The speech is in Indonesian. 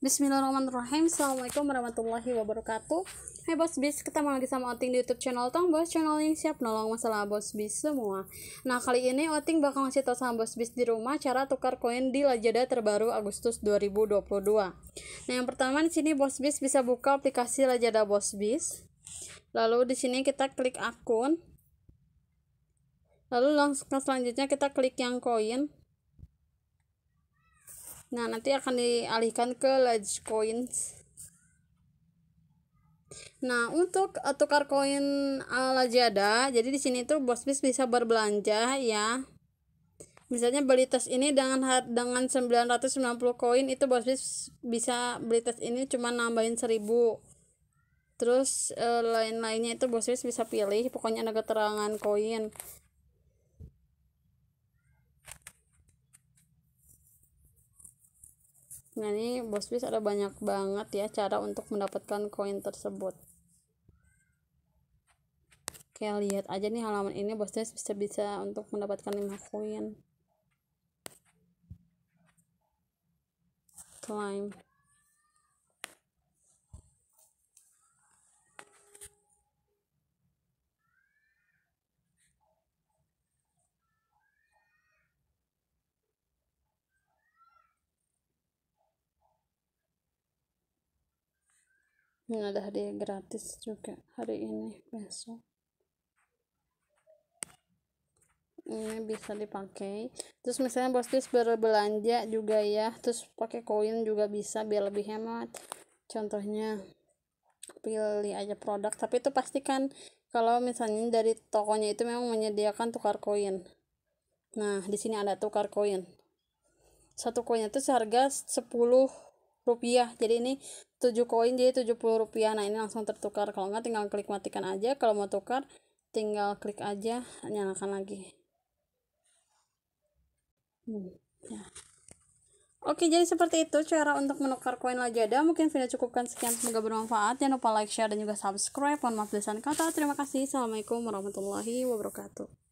Bismillahirrahmanirrahim Assalamualaikum warahmatullahi wabarakatuh Hai Bos Bis, ketemu lagi sama Oting di Youtube channel Tong Bos Channel yang siap nolong masalah Bos Bis semua Nah kali ini Oting bakal ngasih tau sama Bos Bis di rumah Cara tukar koin di Lajada terbaru Agustus 2022 Nah yang pertama di sini Bos Bis bisa buka aplikasi Lajada Bos Bis Lalu di sini kita klik akun Lalu langsung selanjutnya kita klik yang koin Nah, nanti akan dialihkan ke ledge coins. Nah, untuk uh, tukar koin ala eh, Lazada, jadi di sini tuh Bos Bis bisa berbelanja ya. Misalnya beli tas ini dengan dengan 990 koin itu Bos Bis bisa beli tas ini cuma nambahin 1000. Terus uh, lain-lainnya itu Bos Bis bisa pilih, pokoknya ada keterangan koin. Nah ini bosbis ada banyak banget ya cara untuk mendapatkan koin tersebut. Oke lihat aja nih halaman ini bosbis bisa bisa untuk mendapatkan 5 koin. Climb. ada hadiah gratis juga hari ini besok ini bisa dipakai terus misalnya bostis berbelanja juga ya terus pakai koin juga bisa biar lebih hemat contohnya pilih aja produk tapi itu pastikan kalau misalnya dari tokonya itu memang menyediakan tukar koin nah di sini ada tukar koin satu koinnya itu seharga 10 rupiah jadi ini 7 koin jadi 70 rupiah nah ini langsung tertukar kalau nggak tinggal klik matikan aja kalau mau tukar tinggal klik aja nyalakan lagi hmm, ya. Oke, jadi seperti itu cara untuk menukar koin lajada Mungkin video cukupkan sekian. Semoga bermanfaat. Jangan lupa like, share, dan juga subscribe. Mohon maaf kata. Terima kasih. Assalamualaikum warahmatullahi wabarakatuh.